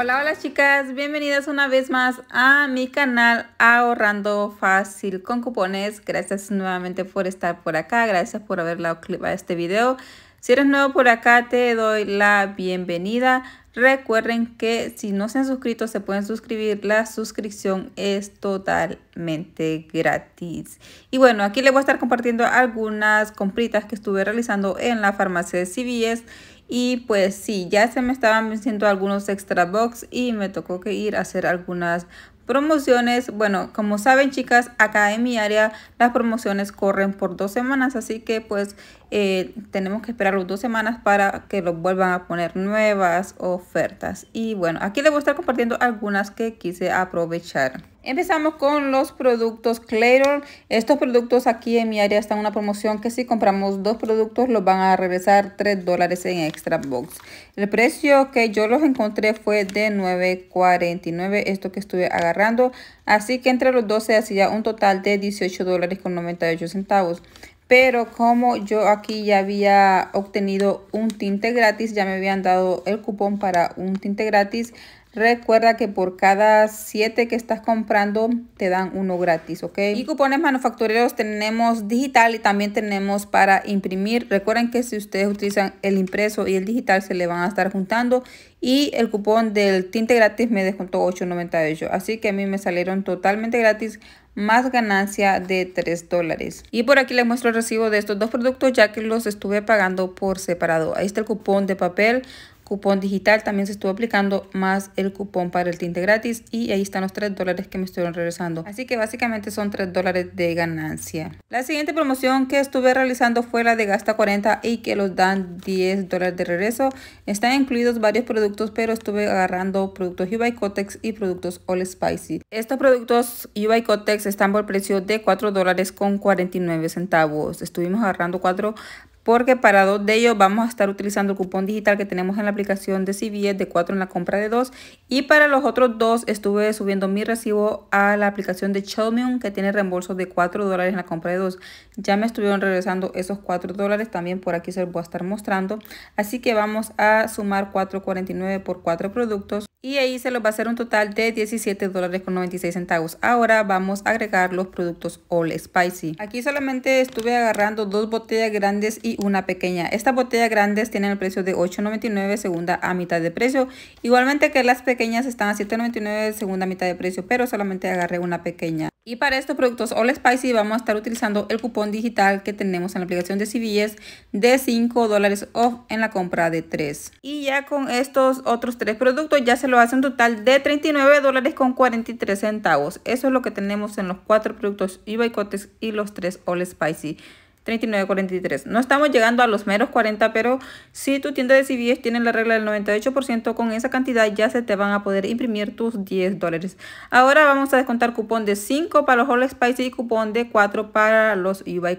Hola, hola chicas, bienvenidas una vez más a mi canal Ahorrando Fácil con cupones. Gracias nuevamente por estar por acá, gracias por haberla dado a este video. Si eres nuevo por acá te doy la bienvenida. Recuerden que si no se han suscrito se pueden suscribir, la suscripción es totalmente gratis. Y bueno, aquí les voy a estar compartiendo algunas compritas que estuve realizando en la farmacia de CVS y pues sí, ya se me estaban venciendo algunos extra box y me tocó que ir a hacer algunas promociones. Bueno, como saben chicas, acá en mi área las promociones corren por dos semanas, así que pues eh, tenemos que esperar los dos semanas para que los vuelvan a poner nuevas ofertas. Y bueno, aquí les voy a estar compartiendo algunas que quise aprovechar. Empezamos con los productos Clairol. Estos productos aquí en mi área están en una promoción que si compramos dos productos los van a regresar 3 dólares en extra box. El precio que yo los encontré fue de 9.49 esto que estuve agarrando. Así que entre los dos se hacía un total de 18 dólares con 98 centavos pero como yo aquí ya había obtenido un tinte gratis, ya me habían dado el cupón para un tinte gratis, Recuerda que por cada 7 que estás comprando te dan uno gratis, ¿ok? Y cupones manufactureros tenemos digital y también tenemos para imprimir. Recuerden que si ustedes utilizan el impreso y el digital se le van a estar juntando y el cupón del tinte gratis me descontó 8.98. Así que a mí me salieron totalmente gratis más ganancia de 3 dólares. Y por aquí les muestro el recibo de estos dos productos ya que los estuve pagando por separado. Ahí está el cupón de papel cupón digital también se estuvo aplicando más el cupón para el tinte gratis y ahí están los 3 dólares que me estuvieron regresando así que básicamente son 3 dólares de ganancia la siguiente promoción que estuve realizando fue la de gasta 40 y que los dan 10 dólares de regreso están incluidos varios productos pero estuve agarrando productos Ubay Cotex y productos All Spicy estos productos UI Cotex están por precio de 4 dólares con 49 centavos estuvimos agarrando 4 porque para dos de ellos vamos a estar utilizando el cupón digital que tenemos en la aplicación de CVS de 4 en la compra de 2 y para los otros dos estuve subiendo mi recibo a la aplicación de Chalmion que tiene reembolso de 4 dólares en la compra de 2 ya me estuvieron regresando esos 4 dólares también por aquí se los voy a estar mostrando así que vamos a sumar 4.49 por 4 productos y ahí se los va a hacer un total de 17 dólares con Ahora vamos a agregar los productos All Spicy. Aquí solamente estuve agarrando dos botellas grandes y una pequeña. Estas botellas grandes tienen el precio de 8.99, segunda a mitad de precio. Igualmente que las pequeñas están a 7.99, segunda a mitad de precio, pero solamente agarré una pequeña. Y para estos productos All Spicy vamos a estar utilizando el cupón digital que tenemos en la aplicación de CVS de 5 dólares off en la compra de 3. Y ya con estos otros tres productos ya se lo hace un total de 39 dólares con 43 centavos. Eso es lo que tenemos en los cuatro productos y boicotes y los tres All Spicy. 39.43. No estamos llegando a los meros 40, pero si tu tienda de CVS tiene la regla del 98%, con esa cantidad ya se te van a poder imprimir tus 10 dólares. Ahora vamos a descontar cupón de 5 para los All Spice y cupón de 4 para los UI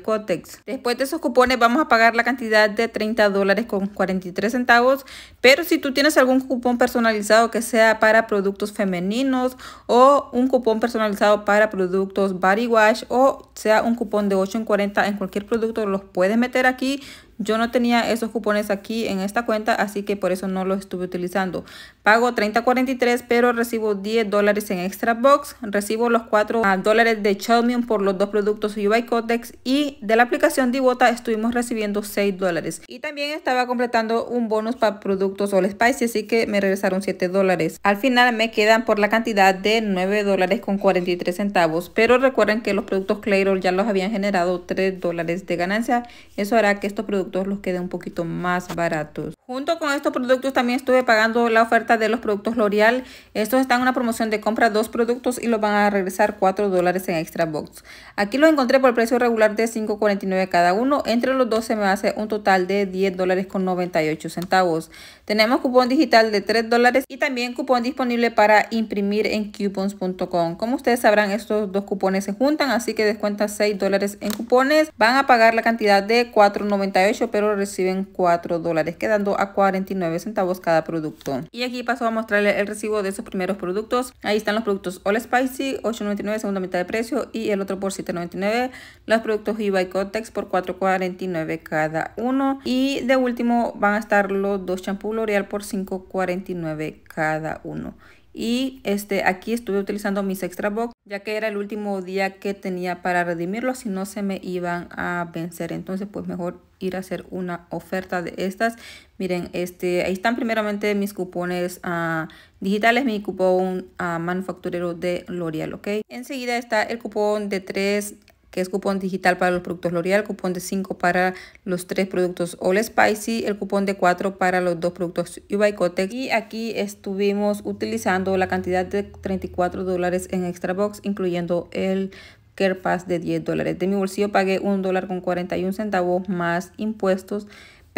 Después de esos cupones vamos a pagar la cantidad de 30 dólares con 43 centavos, pero si tú tienes algún cupón personalizado que sea para productos femeninos o un cupón personalizado para productos body wash o sea un cupón de 8 en 40 en cualquier producto, los puedes meter aquí. Yo no tenía esos cupones aquí en esta cuenta, así que por eso no los estuve utilizando. Pago 30.43, pero recibo 10 dólares en Extra Box. Recibo los 4 ah, dólares de Chalmium por los dos productos UI Codex. Y de la aplicación Divota estuvimos recibiendo 6 dólares. Y también estaba completando un bonus para productos All Spice, así que me regresaron 7 dólares. Al final me quedan por la cantidad de 9 dólares con 43 centavos. Pero recuerden que los productos Clayroll ya los habían generado 3 dólares de ganancia. Eso hará que estos productos los queden un poquito más baratos. Junto con estos productos también estuve pagando la oferta de los productos L'Oreal. Estos están en una promoción de compra dos productos y los van a regresar 4 dólares en extra box. Aquí los encontré por el precio regular de 5.49 cada uno. Entre los dos se me hace un total de 10 dólares con 98 centavos. Tenemos cupón digital de 3 dólares y también cupón disponible para imprimir en coupons.com. Como ustedes sabrán, estos dos cupones se juntan, así que descuentan 6 dólares en cupones. Van a pagar la cantidad de 4.98 pero reciben 4 dólares, quedando a 49 centavos cada producto. Y aquí paso a mostrarle el recibo de esos primeros productos. Ahí están los productos All Spicy, 8.99, segunda mitad de precio, y el otro por 7.99. Los productos Iba y Cotex por 4.49 cada uno. Y de último van a estar los dos champú L'Oreal por 5.49 cada uno y este aquí estuve utilizando mis extra box ya que era el último día que tenía para redimirlos si no se me iban a vencer entonces pues mejor ir a hacer una oferta de estas miren este ahí están primeramente mis cupones ah, digitales mi cupón a ah, manufacturero de L'Oreal ok enseguida está el cupón de 3 que es cupón digital para los productos L'Oreal, cupón de 5 para los 3 productos All Spicy, el cupón de 4 para los 2 productos UBICOTEC. y Y aquí estuvimos utilizando la cantidad de 34 dólares en Extra Box, incluyendo el Care Pass de 10 dólares. De mi bolsillo pagué 1 dólar con 41 centavos más impuestos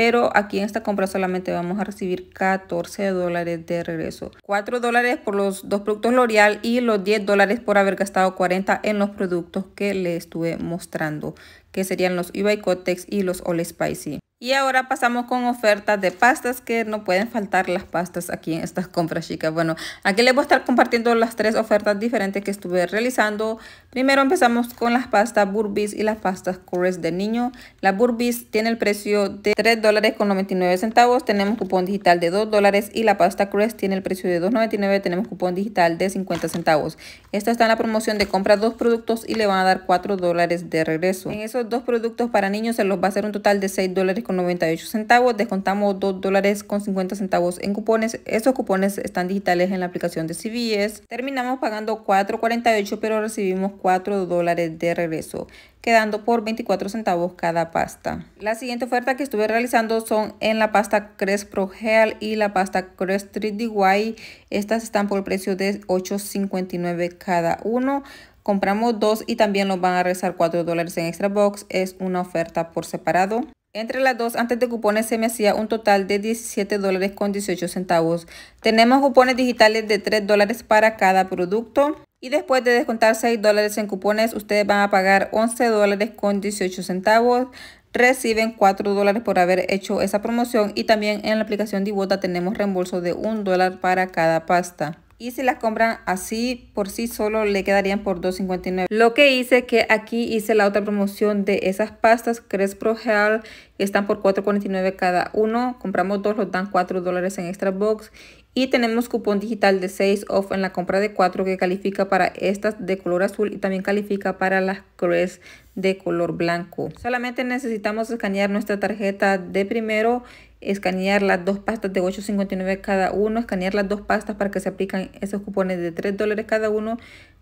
pero aquí en esta compra solamente vamos a recibir 14 dólares de regreso. 4 dólares por los dos productos L'Oreal y los 10 dólares por haber gastado 40 en los productos que les estuve mostrando, que serían los Ibai Cotex y los All Spicy. Y ahora pasamos con ofertas de pastas, que no pueden faltar las pastas aquí en estas compras, chicas. Bueno, aquí les voy a estar compartiendo las tres ofertas diferentes que estuve realizando. Primero empezamos con las pastas Burbis y las pastas Crest de niño. La Burbis tiene el precio de $3.99, tenemos cupón digital de $2 y la pasta Crest tiene el precio de $2.99, tenemos cupón digital de 50 centavos. Esta está en la promoción de compra dos productos y le van a dar $4 de regreso. En esos dos productos para niños se los va a hacer un total de $6.99 98 centavos. Descontamos 2 dólares con 50 centavos en cupones. Esos cupones están digitales en la aplicación de CVS. Terminamos pagando 4.48 pero recibimos 4 dólares de regreso quedando por 24 centavos cada pasta. La siguiente oferta que estuve realizando son en la pasta Crest Pro gel y la pasta Crest 3DY. Estas están por el precio de 8.59 cada uno. Compramos dos y también nos van a regresar 4 dólares en extra box. Es una oferta por separado. Entre las dos, antes de cupones se me hacía un total de 17 dólares con 18 centavos. Tenemos cupones digitales de 3 dólares para cada producto. Y después de descontar 6 dólares en cupones, ustedes van a pagar 11 dólares con 18 centavos. Reciben 4 dólares por haber hecho esa promoción. Y también en la aplicación Divota tenemos reembolso de 1 dólar para cada pasta y si las compran así por sí solo le quedarían por $2.59. Lo que hice que aquí hice la otra promoción de esas pastas Crest Pro Health están por $4.49 cada uno. Compramos dos, los dan 4 dólares en extra box. Y tenemos cupón digital de 6 off en la compra de 4 que califica para estas de color azul y también califica para las Crest de color blanco. Solamente necesitamos escanear nuestra tarjeta de primero escanear las dos pastas de 8.59 cada uno, escanear las dos pastas para que se aplican esos cupones de 3 dólares cada uno.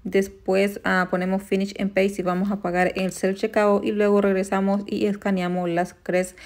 Después ah, ponemos finish en paste y vamos a pagar el self checkout y luego regresamos y escaneamos las tres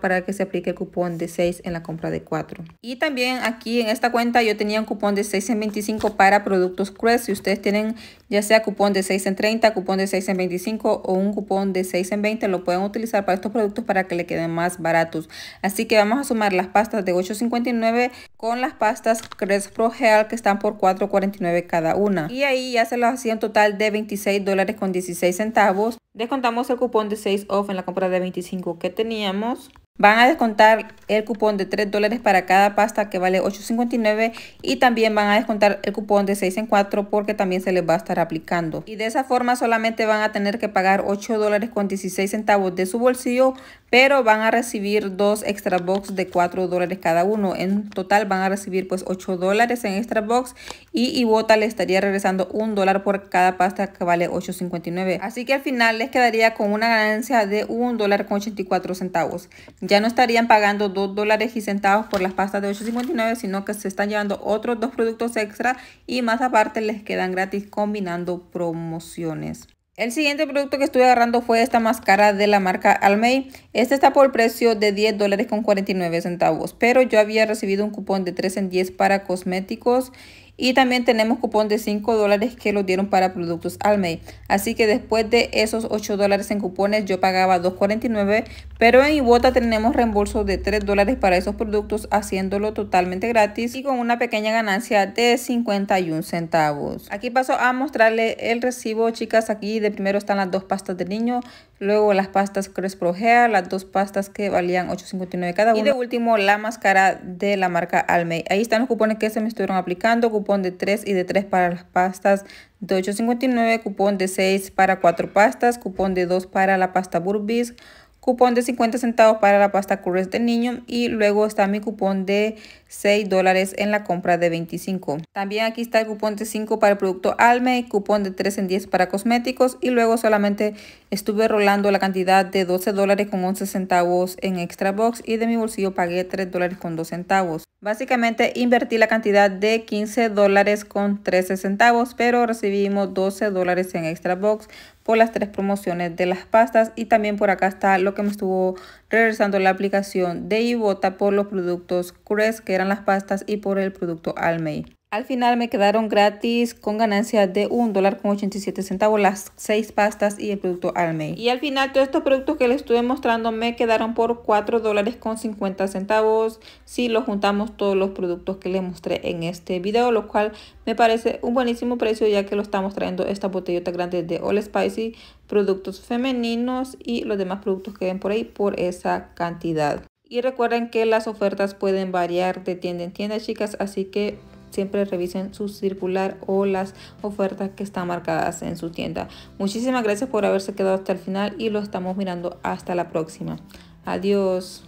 para que se aplique el cupón de 6 en la compra de 4. Y también aquí en esta cuenta yo tenía un cupón de 6 en 25 para productos Crest. Si ustedes tienen ya sea cupón de 6 en 30, cupón de 6 en 25 o un cupón de 6 en 20, lo pueden utilizar para estos productos para que le queden más baratos. Así que vamos a sumar las pastas de 8.59 con las pastas Crest Pro Health que están por 4.49 cada una. Y ahí ya se los hacía un total de 26 dólares con 16 centavos. Descontamos el cupón de 6 off en la compra de 25 que teníamos Vamos. Van a descontar el cupón de 3 dólares para cada pasta que vale 8.59 y también van a descontar el cupón de 6 en 4 porque también se les va a estar aplicando. Y de esa forma solamente van a tener que pagar 8 dólares con 16 centavos de su bolsillo, pero van a recibir dos extra box de 4 dólares cada uno. En total van a recibir pues 8 dólares en extra box y Ibota le estaría regresando 1 dólar por cada pasta que vale 8.59. Así que al final les quedaría con una ganancia de 1 dólar con 84 centavos ya no estarían pagando 2 dólares y centavos por las pastas de 8.59, sino que se están llevando otros dos productos extra y más aparte les quedan gratis combinando promociones. El siguiente producto que estuve agarrando fue esta máscara de la marca Almay Este está por precio de 10 dólares con 49 centavos, pero yo había recibido un cupón de 3 en 10 para cosméticos y también tenemos cupón de 5 dólares que lo dieron para productos Almay. Así que después de esos 8 dólares en cupones yo pagaba 2.49. Pero en Ibota tenemos reembolso de 3 dólares para esos productos haciéndolo totalmente gratis. Y con una pequeña ganancia de 51 centavos. Aquí paso a mostrarle el recibo chicas. Aquí de primero están las dos pastas de niño. Luego las pastas Crest las dos pastas que valían $8.59 cada una. Y de último la máscara de la marca Almay. Ahí están los cupones que se me estuvieron aplicando. Cupón de 3 y de 3 para las pastas de $8.59. Cupón de 6 para 4 pastas. Cupón de 2 para la pasta Burbis. Cupón de 50 centavos para la pasta Crest de niño. Y luego está mi cupón de 6 dólares en la compra de 25. También aquí está el cupón de 5 para el producto Alme, cupón de 3 en 10 para cosméticos y luego solamente estuve rolando la cantidad de 12 dólares con 11 centavos en Extra Box y de mi bolsillo pagué 3 dólares con 2 centavos. Básicamente invertí la cantidad de 15 dólares con 13 centavos, pero recibimos 12 dólares en Extra Box por las tres promociones de las pastas y también por acá está lo que me estuvo regresando la aplicación de Ibota por los productos Cres que eran las pastas, y por el producto Almey. Al final me quedaron gratis con ganancia de $1.87 dólar con 87 centavos las 6 pastas y el producto almay Y al final todos estos productos que les estuve mostrando me quedaron por 4 dólares con 50 centavos si lo juntamos todos los productos que les mostré en este video, lo cual me parece un buenísimo precio ya que lo estamos trayendo esta botellita grande de All Spicy, productos femeninos y los demás productos que ven por ahí por esa cantidad. Y recuerden que las ofertas pueden variar de tienda en tienda, chicas, así que siempre revisen su circular o las ofertas que están marcadas en su tienda. Muchísimas gracias por haberse quedado hasta el final y lo estamos mirando hasta la próxima. Adiós.